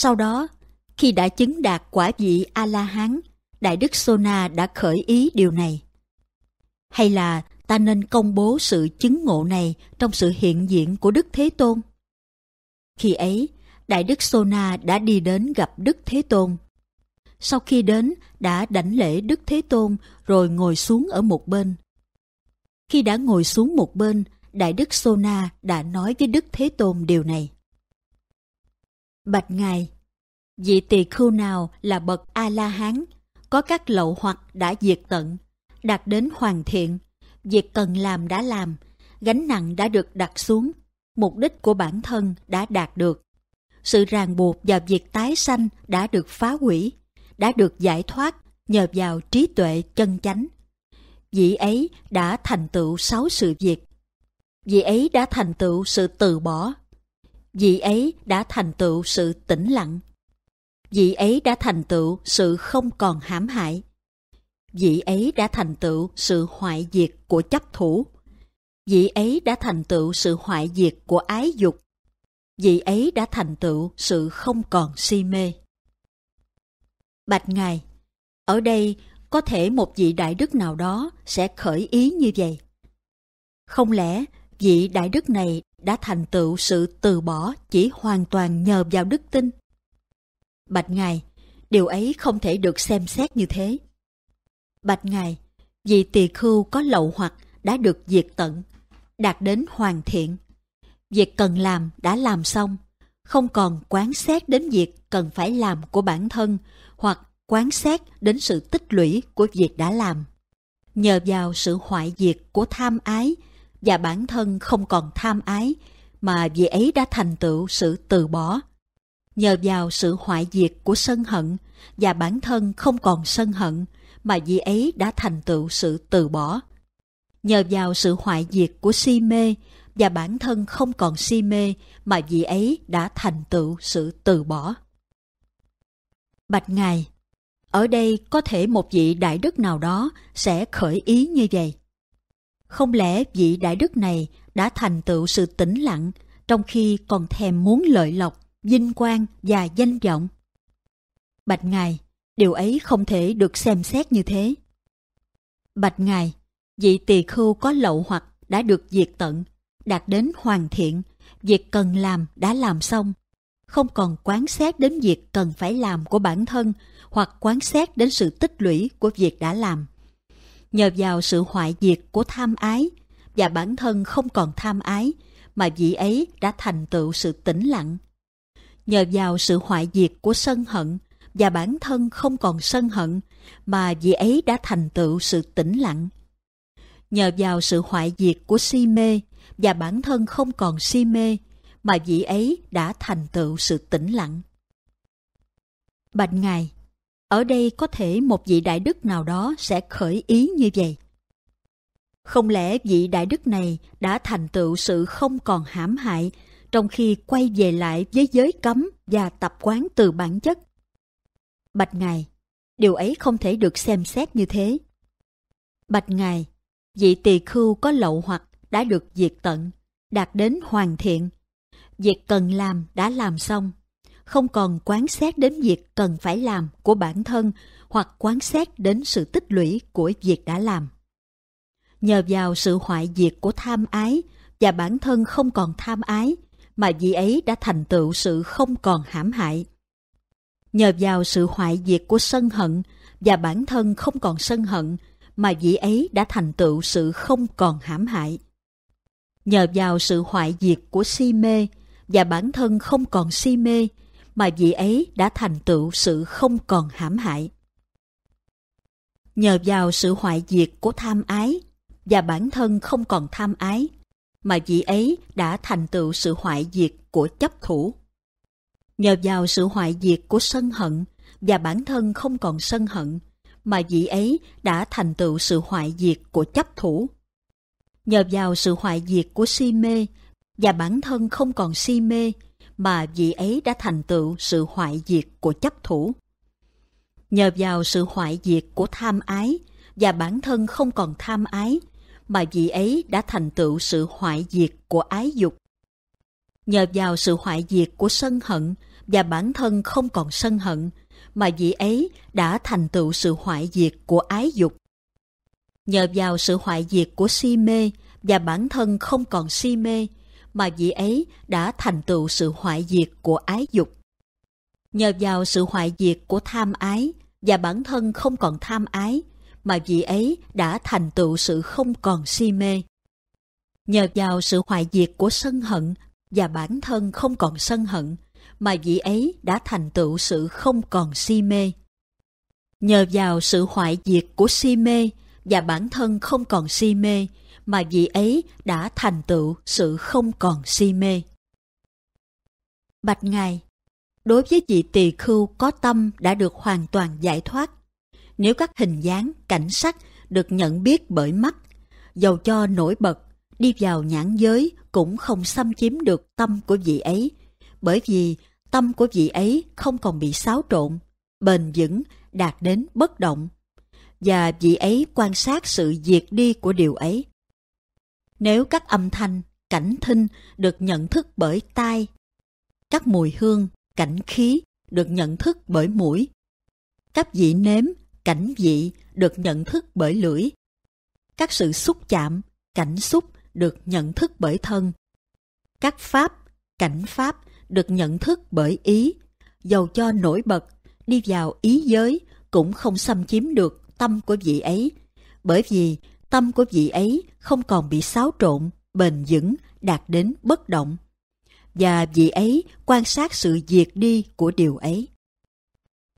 Sau đó, khi đã chứng đạt quả vị A-la-hán, Đại đức Sona đã khởi ý điều này. Hay là ta nên công bố sự chứng ngộ này trong sự hiện diện của Đức Thế Tôn? Khi ấy, Đại đức Sona đã đi đến gặp Đức Thế Tôn. Sau khi đến, đã đảnh lễ Đức Thế Tôn rồi ngồi xuống ở một bên. Khi đã ngồi xuống một bên, Đại đức Sona đã nói với Đức Thế Tôn điều này. Bạch Ngài, vị tỳ khưu nào là bậc A-la-hán, có các lậu hoặc đã diệt tận, đạt đến hoàn thiện, việc cần làm đã làm, gánh nặng đã được đặt xuống, mục đích của bản thân đã đạt được. Sự ràng buộc và việc tái sanh đã được phá hủy, đã được giải thoát nhờ vào trí tuệ chân chánh. Vị ấy đã thành tựu sáu sự việc. Vị ấy đã thành tựu sự từ bỏ. Vị ấy đã thành tựu sự tĩnh lặng vị ấy đã thành tựu sự không còn hãm hại. Vị ấy đã thành tựu sự hoại diệt của chấp thủ. Vị ấy đã thành tựu sự hoại diệt của ái dục. Vị ấy đã thành tựu sự không còn si mê. Bạch Ngài, ở đây có thể một vị đại đức nào đó sẽ khởi ý như vậy. Không lẽ vị đại đức này đã thành tựu sự từ bỏ chỉ hoàn toàn nhờ vào đức tin? Bạch Ngài, điều ấy không thể được xem xét như thế. Bạch Ngài, vì tỳ khưu có lậu hoặc đã được diệt tận, đạt đến hoàn thiện. Việc cần làm đã làm xong, không còn quán xét đến việc cần phải làm của bản thân hoặc quán xét đến sự tích lũy của việc đã làm. Nhờ vào sự hoại diệt của tham ái và bản thân không còn tham ái mà vì ấy đã thành tựu sự từ bỏ nhờ vào sự hoại diệt của sân hận và bản thân không còn sân hận mà vị ấy đã thành tựu sự từ bỏ. Nhờ vào sự hoại diệt của si mê và bản thân không còn si mê mà vị ấy đã thành tựu sự từ bỏ. Bạch Ngài Ở đây có thể một vị đại đức nào đó sẽ khởi ý như vậy. Không lẽ vị đại đức này đã thành tựu sự tĩnh lặng trong khi còn thèm muốn lợi lộc vinh quang và danh vọng. Bạch Ngài, điều ấy không thể được xem xét như thế. Bạch Ngài, vị tỳ khưu có lậu hoặc đã được diệt tận, đạt đến hoàn thiện, việc cần làm đã làm xong, không còn quán xét đến việc cần phải làm của bản thân hoặc quán xét đến sự tích lũy của việc đã làm. Nhờ vào sự hoại diệt của tham ái và bản thân không còn tham ái mà vị ấy đã thành tựu sự tĩnh lặng, nhờ vào sự hoại diệt của sân hận và bản thân không còn sân hận mà vị ấy đã thành tựu sự tĩnh lặng. Nhờ vào sự hoại diệt của si mê và bản thân không còn si mê mà vị ấy đã thành tựu sự tĩnh lặng. Bạch Ngài, ở đây có thể một vị đại đức nào đó sẽ khởi ý như vậy. Không lẽ vị đại đức này đã thành tựu sự không còn hãm hại trong khi quay về lại với giới cấm và tập quán từ bản chất. Bạch Ngài, điều ấy không thể được xem xét như thế. Bạch Ngài, vị tỳ khưu có lậu hoặc đã được diệt tận, đạt đến hoàn thiện. Việc cần làm đã làm xong, không còn quán xét đến việc cần phải làm của bản thân hoặc quán xét đến sự tích lũy của việc đã làm. Nhờ vào sự hoại diệt của tham ái và bản thân không còn tham ái, mà vị ấy đã thành tựu sự không còn hãm hại. Nhờ vào sự hoại diệt của sân hận và bản thân không còn sân hận mà vị ấy đã thành tựu sự không còn hãm hại. Nhờ vào sự hoại diệt của si mê và bản thân không còn si mê mà vị ấy đã thành tựu sự không còn hãm hại. Nhờ vào sự hoại diệt của tham ái và bản thân không còn tham ái mà vị ấy đã thành tựu sự hoại diệt của chấp thủ. Nhờ vào sự hoại diệt của sân hận và bản thân không còn sân hận, mà vị ấy đã thành tựu sự hoại diệt của chấp thủ. Nhờ vào sự hoại diệt của si mê và bản thân không còn si mê, mà vị ấy đã thành tựu sự hoại diệt của chấp thủ. Nhờ vào sự hoại diệt của tham ái và bản thân không còn tham ái, mà vị ấy đã thành tựu sự hoại diệt của ái dục. Nhờ vào sự hoại diệt của sân hận và bản thân không còn sân hận, mà vị ấy đã thành tựu sự hoại diệt của ái dục. Nhờ vào sự hoại diệt của si mê và bản thân không còn si mê, mà vị ấy đã thành tựu sự hoại diệt của ái dục. Nhờ vào sự hoại diệt của tham ái và bản thân không còn tham ái, mà vị ấy đã thành tựu sự không còn si mê. Nhờ vào sự hoại diệt của sân hận và bản thân không còn sân hận mà vị ấy đã thành tựu sự không còn si mê. Nhờ vào sự hoại diệt của si mê và bản thân không còn si mê mà vị ấy đã thành tựu sự không còn si mê. Bạch Ngài, đối với vị tỳ khưu có tâm đã được hoàn toàn giải thoát nếu các hình dáng, cảnh sắc được nhận biết bởi mắt, dầu cho nổi bật, đi vào nhãn giới cũng không xâm chiếm được tâm của vị ấy, bởi vì tâm của vị ấy không còn bị xáo trộn, bền vững, đạt đến bất động, và vị ấy quan sát sự diệt đi của điều ấy. Nếu các âm thanh, cảnh thinh được nhận thức bởi tai, các mùi hương, cảnh khí được nhận thức bởi mũi, các vị nếm cảnh vị được nhận thức bởi lưỡi. Các sự xúc chạm, cảnh xúc được nhận thức bởi thân. Các pháp, cảnh pháp được nhận thức bởi ý. Dầu cho nổi bật, đi vào ý giới cũng không xâm chiếm được tâm của vị ấy. Bởi vì tâm của vị ấy không còn bị xáo trộn, bền vững, đạt đến bất động. Và vị ấy quan sát sự diệt đi của điều ấy.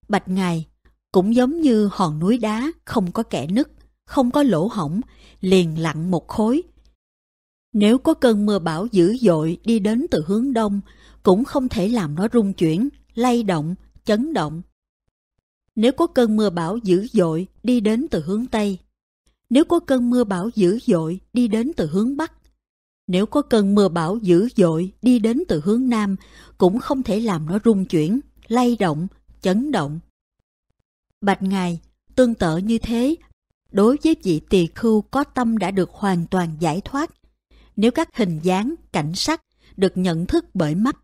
Bạch Ngài cũng giống như hòn núi đá không có kẻ nứt, không có lỗ hổng, liền lặng một khối. Nếu có cơn mưa bão dữ dội đi đến từ hướng đông, cũng không thể làm nó rung chuyển, lay động, chấn động. Nếu có cơn mưa bão dữ dội đi đến từ hướng tây, nếu có cơn mưa bão dữ dội đi đến từ hướng bắc, nếu có cơn mưa bão dữ dội đi đến từ hướng nam, cũng không thể làm nó rung chuyển, lay động, chấn động. Bạch Ngài, tương tự như thế, đối với vị tỳ khưu có tâm đã được hoàn toàn giải thoát, nếu các hình dáng, cảnh sắc được nhận thức bởi mắt,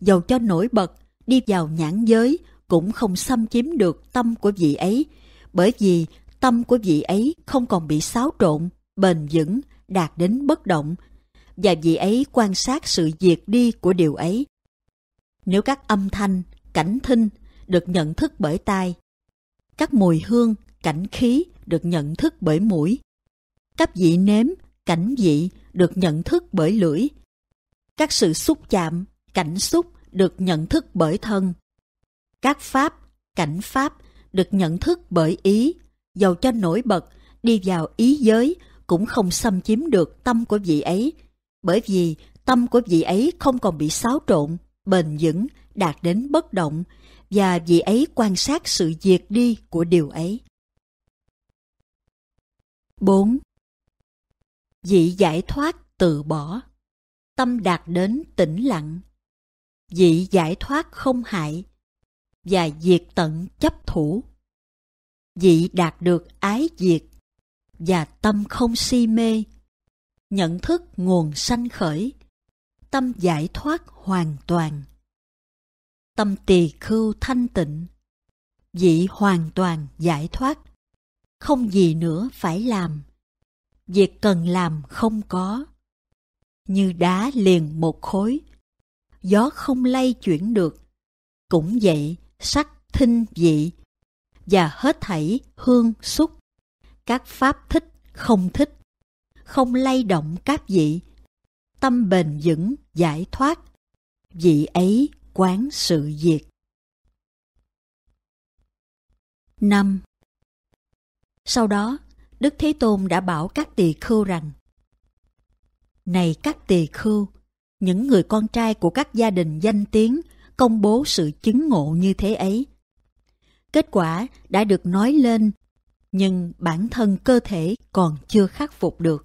dầu cho nổi bật, đi vào nhãn giới cũng không xâm chiếm được tâm của vị ấy, bởi vì tâm của vị ấy không còn bị xáo trộn, bền vững, đạt đến bất động, và vị ấy quan sát sự diệt đi của điều ấy. Nếu các âm thanh, cảnh thinh được nhận thức bởi tai, các mùi hương, cảnh khí được nhận thức bởi mũi. Các vị nếm, cảnh vị được nhận thức bởi lưỡi. Các sự xúc chạm, cảnh xúc được nhận thức bởi thân. Các pháp, cảnh pháp được nhận thức bởi ý, dầu cho nổi bật, đi vào ý giới cũng không xâm chiếm được tâm của vị ấy, bởi vì tâm của vị ấy không còn bị xáo trộn, bền vững, đạt đến bất động, và vị ấy quan sát sự diệt đi của điều ấy. 4. Vị giải thoát từ bỏ, tâm đạt đến tĩnh lặng. Vị giải thoát không hại và diệt tận chấp thủ. Vị đạt được ái diệt và tâm không si mê. Nhận thức nguồn sanh khởi, tâm giải thoát hoàn toàn tâm tỳ khưu thanh tịnh vị hoàn toàn giải thoát không gì nữa phải làm việc cần làm không có như đá liền một khối gió không lay chuyển được cũng vậy sắc thinh vị và hết thảy hương xúc các pháp thích không thích không lay động các vị tâm bền vững giải thoát vị ấy quán sự diệt. 5. Sau đó, Đức Thế Tôn đã bảo các tỳ khưu rằng Này các tỳ khưu, những người con trai của các gia đình danh tiếng công bố sự chứng ngộ như thế ấy. Kết quả đã được nói lên, nhưng bản thân cơ thể còn chưa khắc phục được.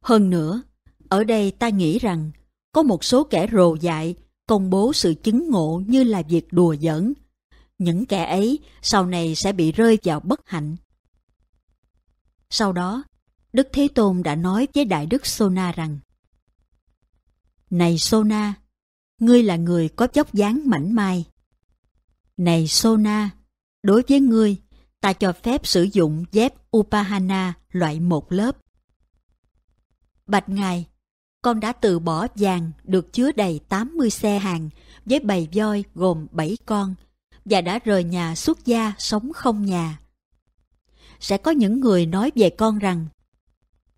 Hơn nữa, ở đây ta nghĩ rằng có một số kẻ rồ dại công bố sự chứng ngộ như là việc đùa giỡn. Những kẻ ấy sau này sẽ bị rơi vào bất hạnh. Sau đó, Đức Thế Tôn đã nói với Đại Đức Sona rằng Này Sona, ngươi là người có dốc dáng mảnh mai. Này Sona, đối với ngươi, ta cho phép sử dụng dép Upahana loại một lớp. Bạch Ngài, con đã từ bỏ vàng được chứa đầy 80 xe hàng với bầy voi gồm 7 con và đã rời nhà xuất gia sống không nhà. Sẽ có những người nói về con rằng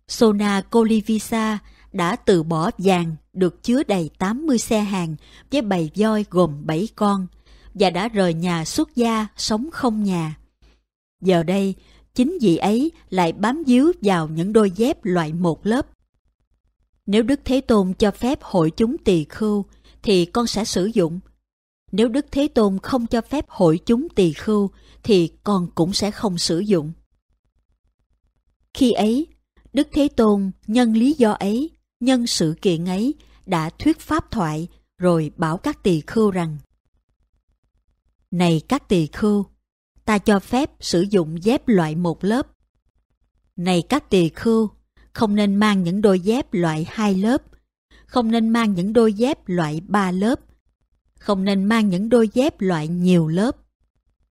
Sona Colivisa đã từ bỏ vàng được chứa đầy 80 xe hàng với bầy voi gồm 7 con và đã rời nhà xuất gia sống không nhà. Giờ đây, chính vì ấy lại bám víu vào những đôi dép loại một lớp nếu Đức Thế Tôn cho phép hội chúng tỳ khưu, thì con sẽ sử dụng. Nếu Đức Thế Tôn không cho phép hội chúng tỳ khưu, thì con cũng sẽ không sử dụng. Khi ấy, Đức Thế Tôn nhân lý do ấy, nhân sự kiện ấy, đã thuyết pháp thoại rồi bảo các tỳ khưu rằng Này các tỳ khưu, ta cho phép sử dụng dép loại một lớp. Này các tỳ khưu, không nên mang những đôi dép loại hai lớp, không nên mang những đôi dép loại ba lớp, không nên mang những đôi dép loại nhiều lớp.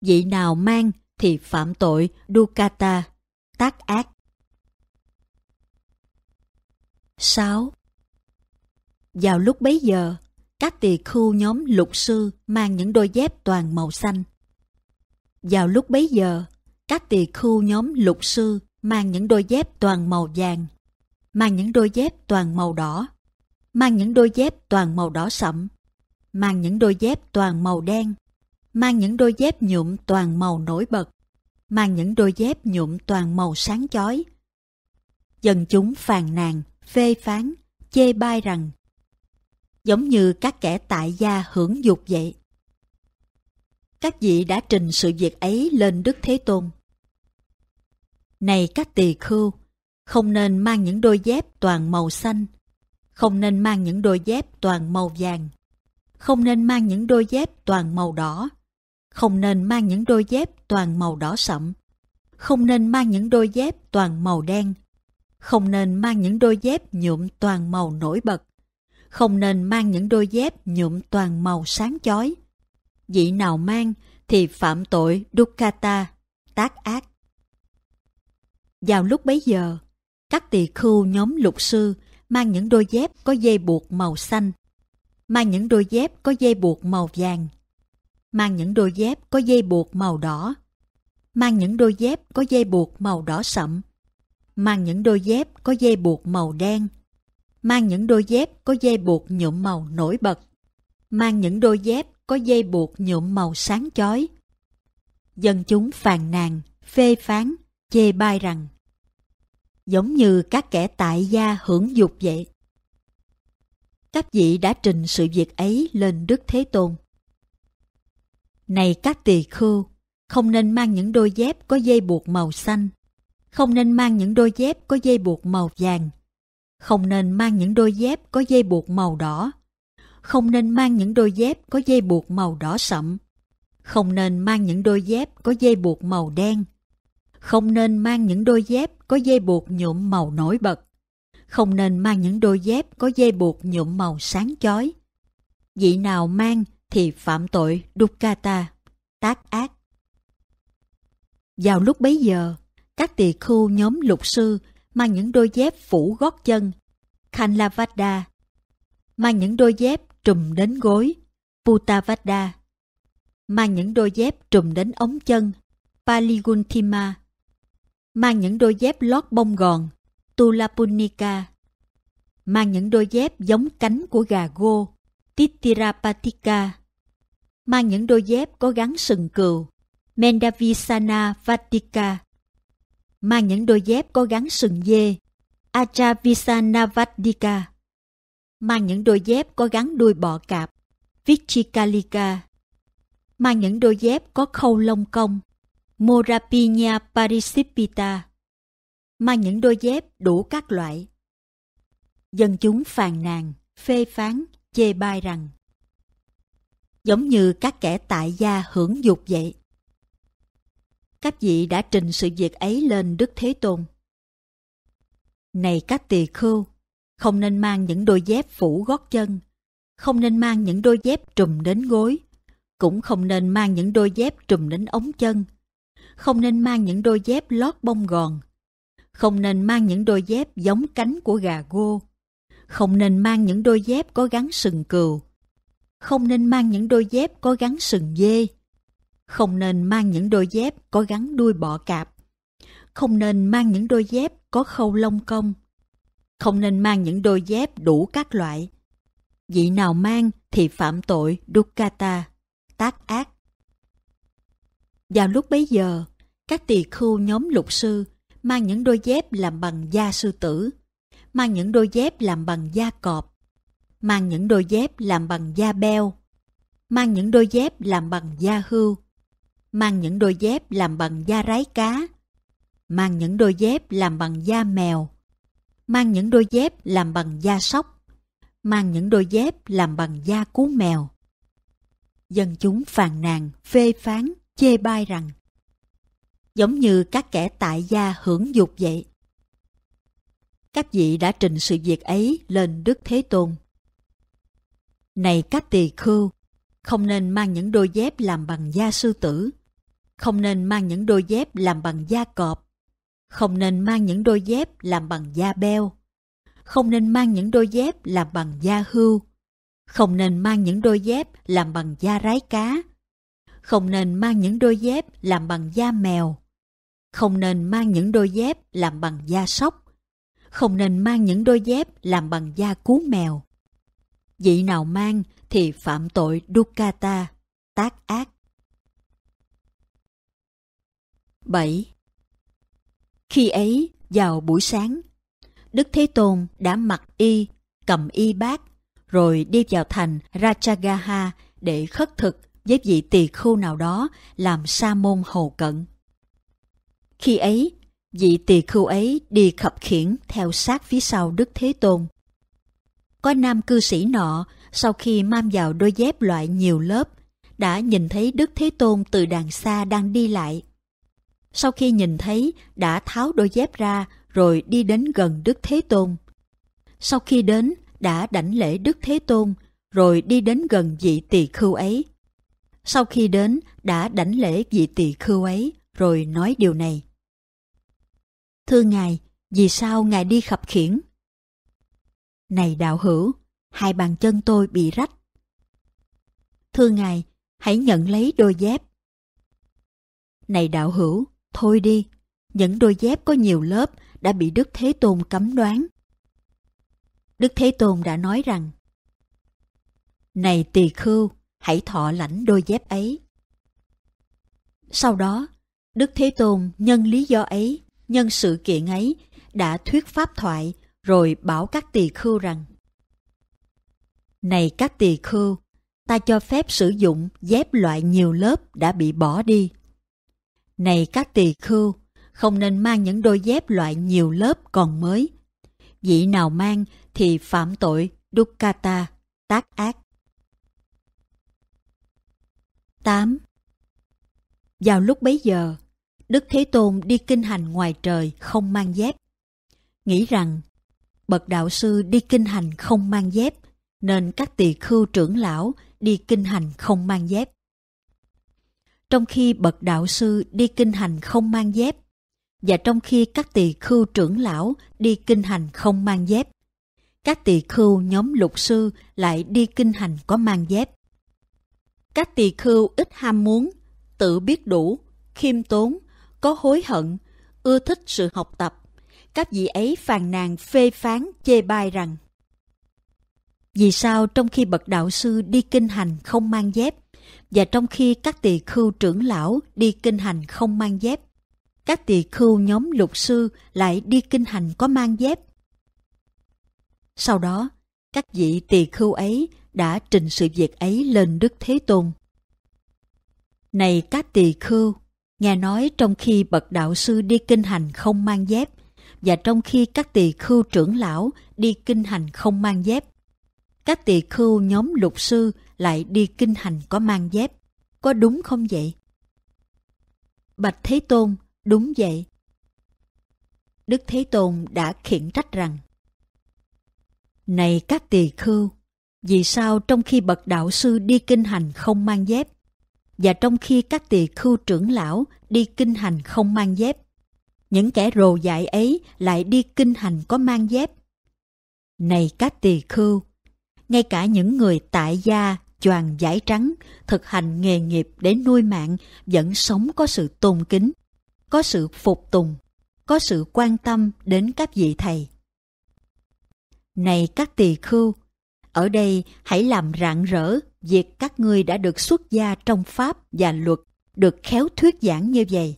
Vị nào mang thì phạm tội dukata, tác ác. 6. Vào lúc bấy giờ, các tỳ khưu nhóm lục sư mang những đôi dép toàn màu xanh. Vào lúc bấy giờ, các tỳ khưu nhóm lục sư mang những đôi dép toàn màu vàng, mang những đôi dép toàn màu đỏ, mang những đôi dép toàn màu đỏ sậm, mang những đôi dép toàn màu đen, mang những đôi dép nhuộm toàn màu nổi bật, mang những đôi dép nhuộm toàn màu sáng chói. Dân chúng phàn nàn, phê phán, chê bai rằng giống như các kẻ tại gia hưởng dục vậy. Các vị đã trình sự việc ấy lên Đức Thế Tôn. Này các tỳ khưu, không nên mang những đôi dép toàn màu xanh, không nên mang những đôi dép toàn màu vàng, không nên mang những đôi dép toàn màu đỏ, không nên mang những đôi dép toàn màu đỏ sậm, không nên mang những đôi dép toàn màu đen, không nên mang những đôi dép nhuộm toàn màu nổi bật, không nên mang những đôi dép nhuộm toàn màu sáng chói. Vị nào mang thì phạm tội dukkata, tác ác. Vào lúc bấy giờ, các tỳ khưu nhóm lục sư mang những đôi dép có dây buộc màu xanh, mang những đôi dép có dây buộc màu vàng, mang những đôi dép có dây buộc màu đỏ, mang những đôi dép có dây buộc màu đỏ sậm, mang những đôi dép có dây buộc màu đen, mang những đôi dép có dây buộc nhuộm màu nổi bật, mang những đôi dép có dây buộc nhuộm màu sáng chói. Dân chúng phàn nàn, phê phán, chê bai rằng giống như các kẻ tại gia hưởng dục vậy. Các vị đã trình sự việc ấy lên Đức Thế Tôn. Này các tỳ khưu, không nên mang những đôi dép có dây buộc màu xanh, không nên mang những đôi dép có dây buộc màu vàng, không nên mang những đôi dép có dây buộc màu đỏ, không nên mang những đôi dép có dây buộc màu đỏ sậm, không nên mang những đôi dép có dây buộc màu đen, không nên mang những đôi dép có dây buộc nhuộm màu nổi bật. Không nên mang những đôi dép có dây buộc nhuộm màu sáng chói. Vị nào mang thì phạm tội dukkata, tác ác. Vào lúc bấy giờ, các tỳ khu nhóm lục sư mang những đôi dép phủ gót chân, Khanlavada, mang những đôi dép trùm đến gối, Putavada, mang những đôi dép trùm đến ống chân, Paligunthima, Mang những đôi dép lót bông gòn, Tulapunika. Mang những đôi dép giống cánh của gà gô, Titirapatika. Mang những đôi dép có gắn sừng cừu, Mendavisana Vatika. Mang những đôi dép có gắn sừng dê, Ajavisanavadika. Mang những đôi dép có gắn đuôi bọ cạp, Vichikalika. Mang những đôi dép có khâu lông công. Morapinia Parisipita, mang những đôi dép đủ các loại. Dân chúng phàn nàn, phê phán, chê bai rằng giống như các kẻ tại gia hưởng dục vậy. Các vị đã trình sự việc ấy lên Đức Thế Tôn. Này các tỳ khưu, không nên mang những đôi dép phủ gót chân, không nên mang những đôi dép trùm đến gối, cũng không nên mang những đôi dép trùm đến ống chân, không nên mang những đôi dép lót bông gòn. Không nên mang những đôi dép giống cánh của gà gô. Không nên mang những đôi dép có gắn sừng cừu. Không nên mang những đôi dép có gắn sừng dê. Không nên mang những đôi dép có gắn đuôi bọ cạp. Không nên mang những đôi dép có khâu lông công. Không nên mang những đôi dép đủ các loại. Vị nào mang thì phạm tội dukkata, tác ác. Vào lúc bấy giờ, các tỳ khưu nhóm lục sư mang những đôi dép làm bằng da sư tử, mang những đôi dép làm bằng da cọp, mang những đôi dép làm bằng da beo, mang những đôi dép làm bằng da hưu, mang những đôi dép làm bằng da rái cá, mang những đôi dép làm bằng da mèo, mang những đôi dép làm bằng da sóc, mang những đôi dép làm bằng da cú mèo. Dân chúng phàn nàn, phê phán, chê bai rằng giống như các kẻ tại gia hưởng dục vậy. Các vị đã trình sự việc ấy lên Đức Thế Tôn. Này các tỳ khưu, không nên mang những đôi dép làm bằng da sư tử, không nên mang những đôi dép làm bằng da cọp, không nên mang những đôi dép làm bằng da beo, không nên mang những đôi dép làm bằng da hưu, không nên mang những đôi dép làm bằng da rái cá, không nên mang những đôi dép làm bằng da mèo. Không nên mang những đôi dép làm bằng da sóc. Không nên mang những đôi dép làm bằng da cú mèo. Vị nào mang thì phạm tội dukata tác ác. 7. Khi ấy, vào buổi sáng, Đức Thế Tôn đã mặc y, cầm y bát, rồi đi vào thành Rajagaha để khất thực với vị tỳ khưu nào đó làm sa môn hầu cận. Khi ấy, vị tỳ khưu ấy đi khập khiển theo sát phía sau Đức Thế Tôn. Có nam cư sĩ nọ, sau khi mang vào đôi dép loại nhiều lớp, đã nhìn thấy Đức Thế Tôn từ đàng xa đang đi lại. Sau khi nhìn thấy, đã tháo đôi dép ra rồi đi đến gần Đức Thế Tôn. Sau khi đến, đã đảnh lễ Đức Thế Tôn, rồi đi đến gần vị tỳ khưu ấy, sau khi đến đã đảnh lễ vị tỳ khưu ấy rồi nói điều này. Thưa Ngài, vì sao Ngài đi khập khiển? Này đạo hữu, hai bàn chân tôi bị rách. Thưa Ngài, hãy nhận lấy đôi dép. Này đạo hữu, thôi đi, những đôi dép có nhiều lớp đã bị Đức Thế Tôn cấm đoán. Đức Thế Tôn đã nói rằng Này tỳ khưu, hãy thọ lãnh đôi dép ấy. Sau đó, Đức Thế Tôn nhân lý do ấy, nhân sự kiện ấy, đã thuyết pháp thoại rồi bảo các tỳ khưu rằng Này các tỳ khưu, ta cho phép sử dụng dép loại nhiều lớp đã bị bỏ đi. Này các tỳ khưu, không nên mang những đôi dép loại nhiều lớp còn mới. Vị nào mang thì phạm tội dukkata, tác ác. 8. Vào lúc bấy giờ, Đức Thế Tôn đi kinh hành ngoài trời không mang dép. Nghĩ rằng, bậc đạo sư đi kinh hành không mang dép, nên các tỳ khưu trưởng lão đi kinh hành không mang dép. Trong khi bậc đạo sư đi kinh hành không mang dép, và trong khi các tỳ khưu trưởng lão đi kinh hành không mang dép, các tỳ khưu nhóm lục sư lại đi kinh hành có mang dép. Các tỳ khưu ít ham muốn, tự biết đủ, khiêm tốn, có hối hận, ưa thích sự học tập. Các vị ấy phàn nàn phê phán chê bai rằng Vì sao trong khi bậc đạo sư đi kinh hành không mang dép và trong khi các tỳ khưu trưởng lão đi kinh hành không mang dép các tỳ khưu nhóm lục sư lại đi kinh hành có mang dép. Sau đó, các vị tỳ khưu ấy đã trình sự việc ấy lên Đức Thế Tôn. Này các tỳ khưu, nghe nói trong khi bậc đạo sư đi kinh hành không mang dép, và trong khi các tỳ khưu trưởng lão đi kinh hành không mang dép, các tỳ khưu nhóm lục sư lại đi kinh hành có mang dép, có đúng không vậy? Bạch Thế Tôn, đúng vậy. Đức Thế Tôn đã khiển trách rằng Này các tỳ khưu, vì sao trong khi bậc đạo sư đi kinh hành không mang dép? Và trong khi các tỳ khưu trưởng lão đi kinh hành không mang dép? Những kẻ rồ dại ấy lại đi kinh hành có mang dép. Này các tỳ khưu! Ngay cả những người tại gia choàng giải trắng, thực hành nghề nghiệp để nuôi mạng, vẫn sống có sự tôn kính, có sự phục tùng, có sự quan tâm đến các vị thầy. Này các tỳ khưu, ở đây hãy làm rạng rỡ việc các ngươi đã được xuất gia trong Pháp và luật, được khéo thuyết giảng như vậy.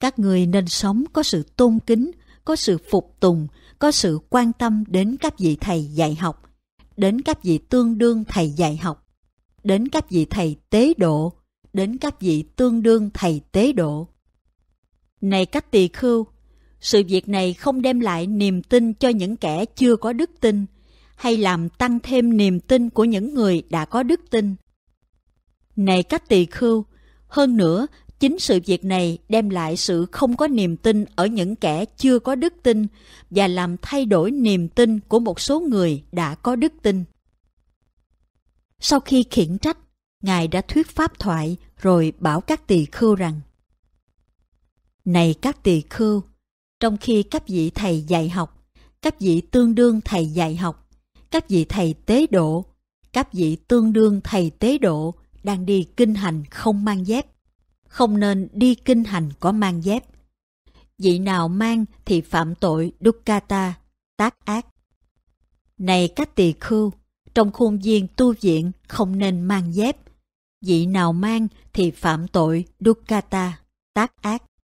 Các ngươi nên sống có sự tôn kính, có sự phục tùng, có sự quan tâm đến các vị thầy dạy học, đến các vị tương đương thầy dạy học, đến các vị thầy tế độ, đến các vị tương đương thầy tế độ. Này các tỳ khưu, sự việc này không đem lại niềm tin cho những kẻ chưa có đức tin, hay làm tăng thêm niềm tin của những người đã có đức tin. Này các tỳ khưu, hơn nữa, chính sự việc này đem lại sự không có niềm tin ở những kẻ chưa có đức tin và làm thay đổi niềm tin của một số người đã có đức tin. Sau khi khiển trách, Ngài đã thuyết pháp thoại rồi bảo các tỳ khưu rằng Này các tỳ khưu, trong khi các vị thầy dạy học, các vị tương đương thầy dạy học, các vị thầy tế độ, các vị tương đương thầy tế độ đang đi kinh hành không mang dép, không nên đi kinh hành có mang dép. Vị nào mang thì phạm tội dukkata, tác ác. Này các tỳ khưu, trong khuôn viên tu viện không nên mang dép. Vị nào mang thì phạm tội dukkata, tác ác.